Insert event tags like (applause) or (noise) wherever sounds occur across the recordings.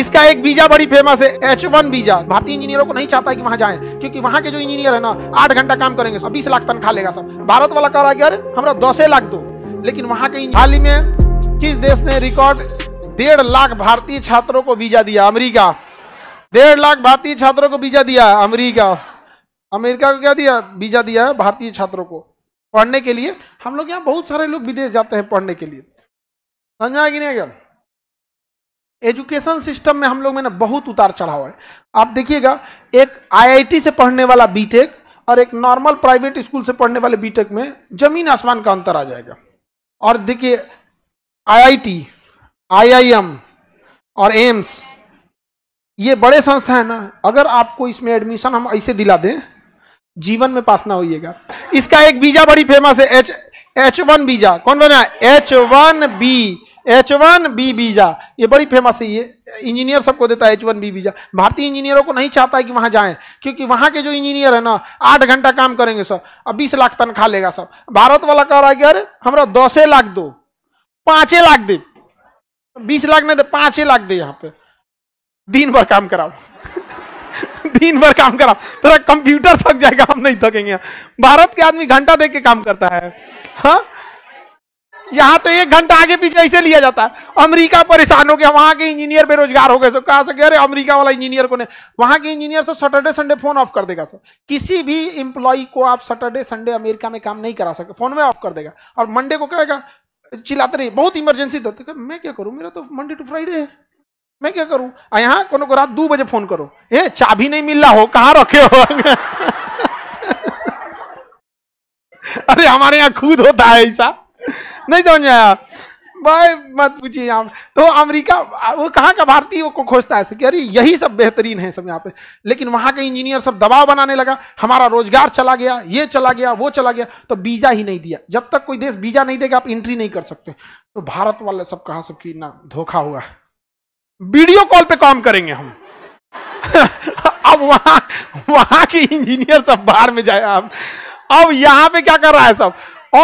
इसका एक वीजा बड़ी फेमस है एच वन वीजा भारतीय इंजीनियरों को नहीं चाहता कि वहां जाए क्योंकि वहां के जो इंजीनियर है ना आठ घंटा काम करेंगे सब बीस लाख तनखा लेगा सब भारत वाला कह रहा है हमारा दसे लाख दो लेकिन वहां के हाल ही में किस देश ने रिकॉर्ड डेढ़ लाख भारतीय छात्रों को वीजा दिया अमरीका डेढ़ लाख भारतीय छात्रों को वीजा दिया अमरीका अमेरिका को क्या दिया वीजा दिया है भारतीय छात्रों को पढ़ने के लिए हम लोग यहाँ बहुत सारे लोग विदेश जाते हैं पढ़ने के लिए समझ में आएगी नहीं क्या एजुकेशन सिस्टम में हम लोग में ना बहुत उतार चढ़ाव है आप देखिएगा एक आईआईटी से पढ़ने वाला बीटेक और एक नॉर्मल प्राइवेट स्कूल से पढ़ने वाले बीटेक में जमीन आसमान का अंतर आ जाएगा और देखिए आईआईटी आईआईएम और एम्स ये बड़े संस्था है ना अगर आपको इसमें एडमिशन हम ऐसे दिला दें जीवन में पास ना होइएगा इसका एक बीजा बड़ी फेमस है एच एच वन बीजा कौन बना H one B H one B visa ये बड़ी फेमस है ये इंजीनियर सबको देता है एच वन बी वीजा भारतीय इंजीनियरों को नहीं चाहता है कि वहाँ जाएं क्योंकि वहाँ के जो इंजीनियर है ना आठ घंटा काम करेंगे सब अब बीस लाख तनख्वाह लेगा सब भारत वाला कह रहा है कि अरे हमारा दसे लाख दो पाँचे लाख दे बीस लाख नहीं दे पाँचे लाख दे यहाँ पे दिन भर काम कराओ (laughs) दिन भर काम कराओ तेरा कंप्यूटर थक जाएगा हम नहीं थकेंगे भारत के आदमी घंटा दे के काम करता है हाँ यहाँ तो एक घंटा आगे पीछे ऐसे लिया जाता है अमेरिका परेशान हो गया वहां के इंजीनियर बेरोजगार हो गए सो कहा सके अरे अमेरिका वाला इंजीनियर को नहीं वहां के engineer so Saturday Sunday phone off कर देगा सर किसी भी इंप्लॉई को आप सैटरडे संडे अमेरिका में काम नहीं करा सके फोन में ऑफ कर देगा और मंडे को कहेगा चिल्लाते रहिए बहुत इमरजेंसी तो मैं क्या करूँ मेरा तो मंडे टू फ्राइडे है मैं क्या करूँ यहाँ को रात दो बजे फोन करो ये भी नहीं मिल रहा हो कहाँ रखे हो (laughs) अरे हमारे यहाँ खुद होता है ऐसा नहीं समझ में आया भाई मत पूछिए यहाँ तो अमेरिका वो कहाँ का भारतीय को खोजता है कि अरे यही सब बेहतरीन है सब यहाँ पे लेकिन वहाँ के इंजीनियर सब दबाव बनाने लगा हमारा रोजगार चला गया ये चला गया वो चला गया तो वीज़ा ही नहीं दिया जब तक कोई देश वीज़ा नहीं देगा आप एंट्री नहीं कर सकते तो भारत वाले सब कहा सबकी ना धोखा हुआ वीडियो कॉल पर काम करेंगे हम (laughs) अब वहाँ वहाँ के इंजीनियर सब बाहर में जाए अब अब यहाँ पे क्या कर रहा है सब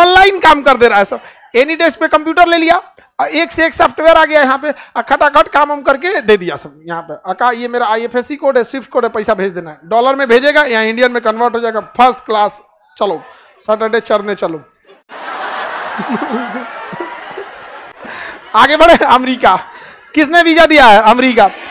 ऑनलाइन काम कर दे रहा है सब एनी डेस्क पे कंप्यूटर ले लिया एक से एक सॉफ्टवेयर आ गया यहाँ पे खटाखट काम हम करके दे दिया सब यहाँ पे अका ये मेरा आईएफएससी कोड है स्विफ्ट कोड है पैसा भेज देना है डॉलर में भेजेगा या इंडियन में कन्वर्ट हो जाएगा फर्स्ट क्लास चलो सैटरडे चरने चलो (laughs) आगे बढ़े अमरीका किसने वीजा दिया है अमरीका